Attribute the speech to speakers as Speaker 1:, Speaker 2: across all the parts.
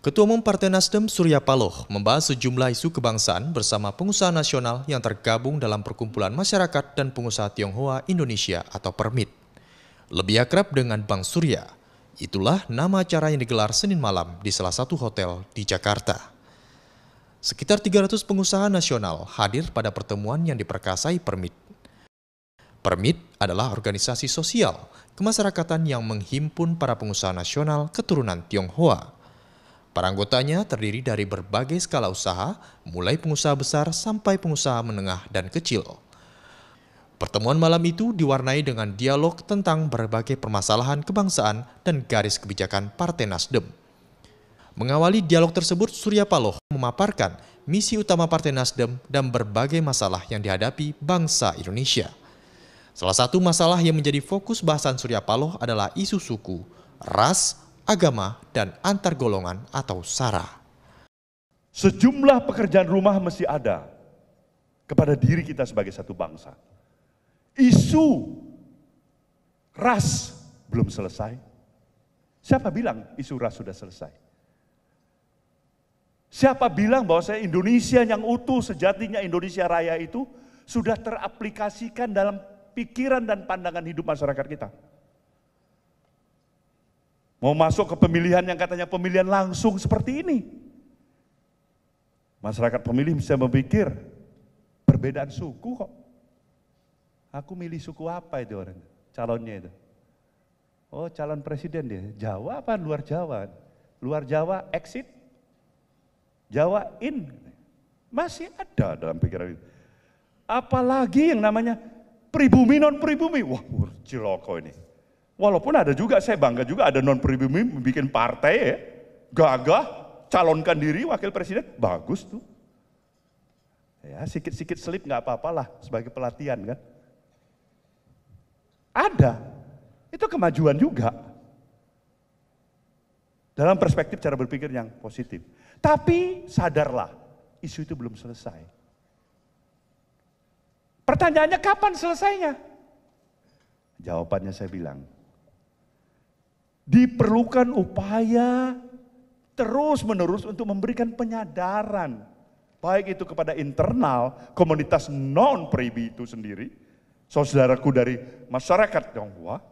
Speaker 1: Ketua Umum Partai Nasdem Surya Paloh membahas sejumlah isu kebangsaan bersama pengusaha nasional yang tergabung dalam Perkumpulan Masyarakat dan Pengusaha Tionghoa Indonesia atau PERMIT. Lebih akrab dengan Bang Surya, itulah nama acara yang digelar Senin malam di salah satu hotel di Jakarta. Sekitar 300 pengusaha nasional hadir pada pertemuan yang diperkasai PERMIT. PERMIT adalah organisasi sosial kemasyarakatan yang menghimpun para pengusaha nasional keturunan Tionghoa Para anggotanya terdiri dari berbagai skala usaha, mulai pengusaha besar sampai pengusaha menengah dan kecil. Pertemuan malam itu diwarnai dengan dialog tentang berbagai permasalahan kebangsaan dan garis kebijakan Partai Nasdem. Mengawali dialog tersebut, Surya Paloh memaparkan misi utama Partai Nasdem dan berbagai masalah yang dihadapi bangsa Indonesia. Salah satu masalah yang menjadi fokus bahasan Surya Paloh adalah isu suku, ras, agama, dan antar golongan atau SARA. Sejumlah pekerjaan
Speaker 2: rumah mesti ada kepada diri kita sebagai satu bangsa. Isu ras belum selesai. Siapa bilang isu ras sudah selesai? Siapa bilang bahwa saya Indonesia yang utuh sejatinya Indonesia Raya itu sudah teraplikasikan dalam pikiran dan pandangan hidup masyarakat kita? Mau masuk ke pemilihan yang katanya pemilihan langsung seperti ini. Masyarakat pemilih bisa memikir perbedaan suku kok. Aku milih suku apa itu orang, calonnya itu. Oh calon presiden dia, Jawa apa luar Jawa? Luar Jawa exit, Jawa in. Masih ada dalam pikiran itu. Apalagi yang namanya pribumi non pribumi. Wah, ciloko ini. Walaupun ada juga, saya bangga juga ada non pribumi bikin partai ya. Gagah, calonkan diri wakil presiden, bagus tuh. Ya, sikit-sikit selip nggak apa-apalah sebagai pelatihan kan. Ada. Itu kemajuan juga. Dalam perspektif cara berpikir yang positif. Tapi sadarlah, isu itu belum selesai. Pertanyaannya kapan selesainya? Jawabannya saya bilang, diperlukan upaya terus-menerus untuk memberikan penyadaran baik itu kepada internal komunitas non pribi itu sendiri saudaraku dari masyarakat Tionghoa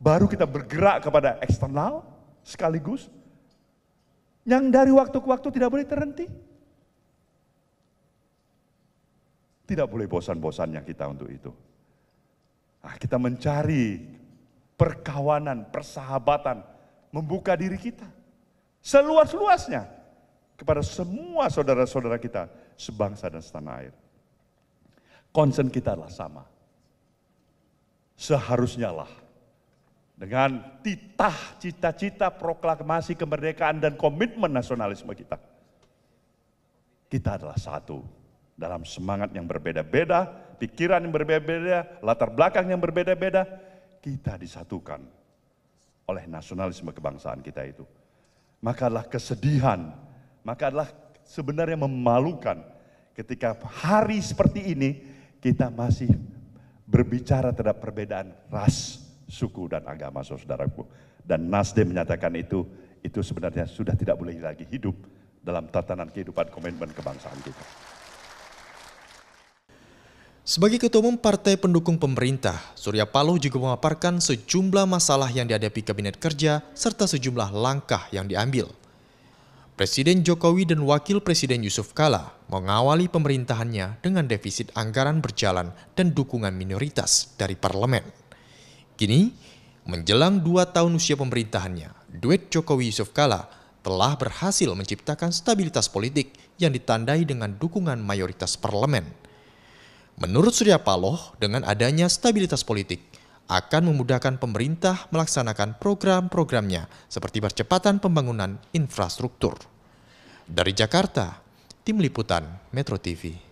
Speaker 2: baru kita bergerak kepada eksternal sekaligus yang dari waktu ke waktu tidak boleh terhenti tidak boleh bosan-bosannya kita untuk itu nah, kita mencari perkawanan, persahabatan, membuka diri kita seluas-luasnya kepada semua saudara-saudara kita sebangsa dan setanah air. Konsen kita adalah sama. Seharusnya lah dengan titah, cita-cita, proklamasi kemerdekaan dan komitmen nasionalisme kita. Kita adalah satu dalam semangat yang berbeda-beda, pikiran yang berbeda-beda, latar belakang yang berbeda-beda, kita disatukan oleh nasionalisme kebangsaan kita itu. Maka adalah kesedihan, maka adalah sebenarnya memalukan ketika hari seperti ini kita masih berbicara terhadap perbedaan ras, suku, dan agama, saudaraku. Dan Nasdem menyatakan itu, itu sebenarnya sudah tidak boleh lagi hidup dalam tatanan kehidupan
Speaker 1: komitmen kebangsaan kita. Sebagai Ketua Umum Partai Pendukung Pemerintah, Surya Paloh juga memaparkan sejumlah masalah yang dihadapi Kabinet Kerja serta sejumlah langkah yang diambil. Presiden Jokowi dan Wakil Presiden Yusuf Kala mengawali pemerintahannya dengan defisit anggaran berjalan dan dukungan minoritas dari parlemen. Kini, menjelang dua tahun usia pemerintahannya, duet Jokowi Yusuf Kala telah berhasil menciptakan stabilitas politik yang ditandai dengan dukungan mayoritas parlemen Menurut Surya Paloh, dengan adanya stabilitas politik, akan memudahkan pemerintah melaksanakan program-programnya seperti percepatan pembangunan infrastruktur. Dari Jakarta, Tim Liputan Metro TV.